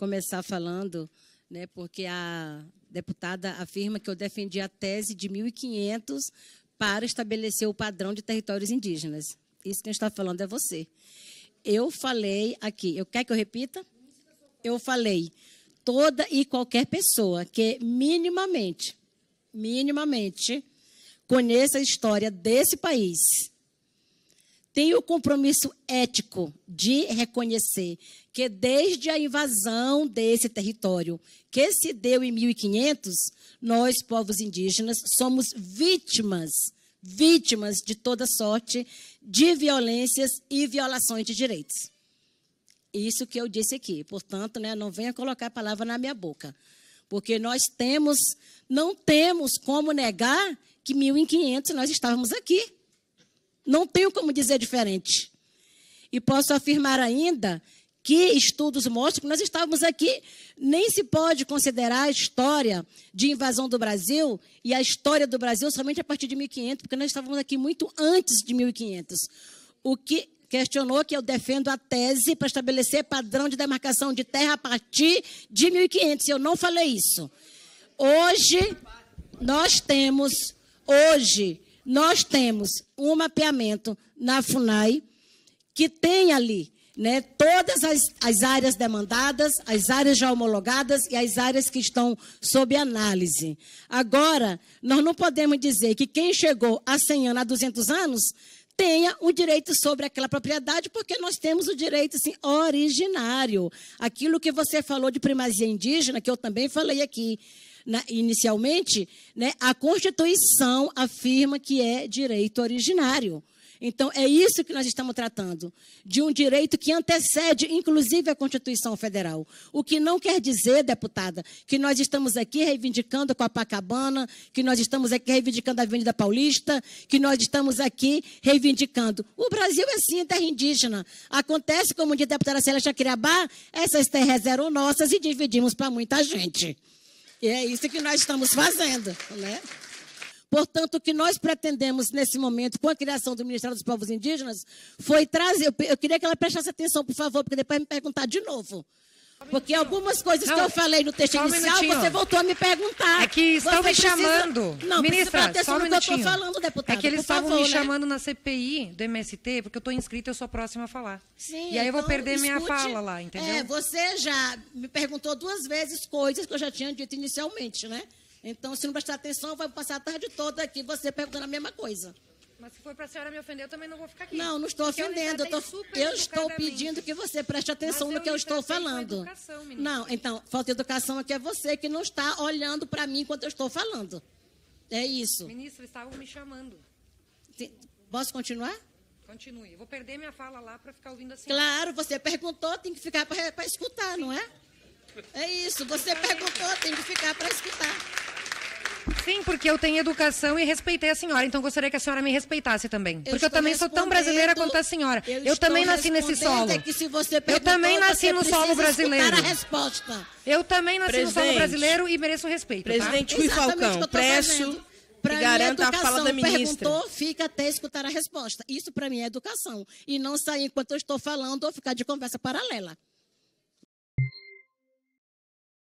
começar falando, né, porque a deputada afirma que eu defendi a tese de 1500 para estabelecer o padrão de territórios indígenas. Isso gente está falando é você. Eu falei aqui, eu quer que eu repita? Eu falei toda e qualquer pessoa que minimamente, minimamente conheça a história desse país tem o compromisso ético de reconhecer que desde a invasão desse território, que se deu em 1500, nós, povos indígenas, somos vítimas, vítimas de toda sorte de violências e violações de direitos. Isso que eu disse aqui. Portanto, né, não venha colocar a palavra na minha boca. Porque nós temos, não temos como negar que 1500 nós estávamos aqui não tenho como dizer diferente. E posso afirmar ainda que estudos mostram que nós estávamos aqui, nem se pode considerar a história de invasão do Brasil e a história do Brasil somente a partir de 1500, porque nós estávamos aqui muito antes de 1500. O que questionou que eu defendo a tese para estabelecer padrão de demarcação de terra a partir de 1500. Eu não falei isso. Hoje nós temos hoje nós temos um mapeamento na FUNAI que tem ali né, todas as, as áreas demandadas, as áreas já homologadas e as áreas que estão sob análise. Agora, nós não podemos dizer que quem chegou há 100 anos, há 200 anos, tenha o direito sobre aquela propriedade, porque nós temos o direito assim, originário. Aquilo que você falou de primazia indígena, que eu também falei aqui na, inicialmente, né, a Constituição afirma que é direito originário. Então, é isso que nós estamos tratando, de um direito que antecede, inclusive, a Constituição Federal. O que não quer dizer, deputada, que nós estamos aqui reivindicando com a Pacabana, que nós estamos aqui reivindicando a Avenida Paulista, que nós estamos aqui reivindicando. O Brasil é sim terra indígena. Acontece, como diz a deputada Celeste Quirabá, essas terras eram nossas e dividimos para muita gente. E é isso que nós estamos fazendo, né? Portanto, o que nós pretendemos nesse momento, com a criação do Ministério dos Povos Indígenas, foi trazer. Eu, eu queria que ela prestasse atenção, por favor, porque depois vai me perguntar de novo. Porque algumas coisas que eu falei no texto inicial, um você voltou a me perguntar. É que estão me chamando. Não, Ministra, só um minutinho. que eu falando, É que eles estavam me né? chamando na CPI do MST, porque eu estou inscrita e eu sou próxima a falar. Sim, e aí eu vou então, perder escute, minha fala lá, entendeu? É, você já me perguntou duas vezes coisas que eu já tinha dito inicialmente, né? Então, se não prestar atenção, vai passar a tarde toda aqui você perguntando a mesma coisa. Mas se for para a senhora me ofender, eu também não vou ficar aqui. Não, não estou Porque ofendendo. Eu, tô, eu estou pedindo que você preste atenção Mas no que eu estou falando. Educação, não, então, falta de educação aqui é você que não está olhando para mim enquanto eu estou falando. É isso. Ministro, estavam me chamando. Posso continuar? Continue. vou perder minha fala lá para ficar ouvindo assim. Claro, você perguntou, tem que ficar para escutar, Sim. não é? É isso. Você perguntou, tem que ficar para escutar. Sim, porque eu tenho educação e respeitei a senhora, então gostaria que a senhora me respeitasse também. Eu porque eu também sou tão brasileira quanto a senhora. Eu, eu também nasci nesse solo. É eu também nasci no solo brasileiro. Eu também nasci Presidente, no solo brasileiro e mereço respeito. Tá? Presidente tá? Falcão, preço para mim, garanta educação. a fala da ministra. Perguntou, fica até escutar a resposta. Isso para mim é educação. E não sair enquanto eu estou falando ou ficar de conversa paralela.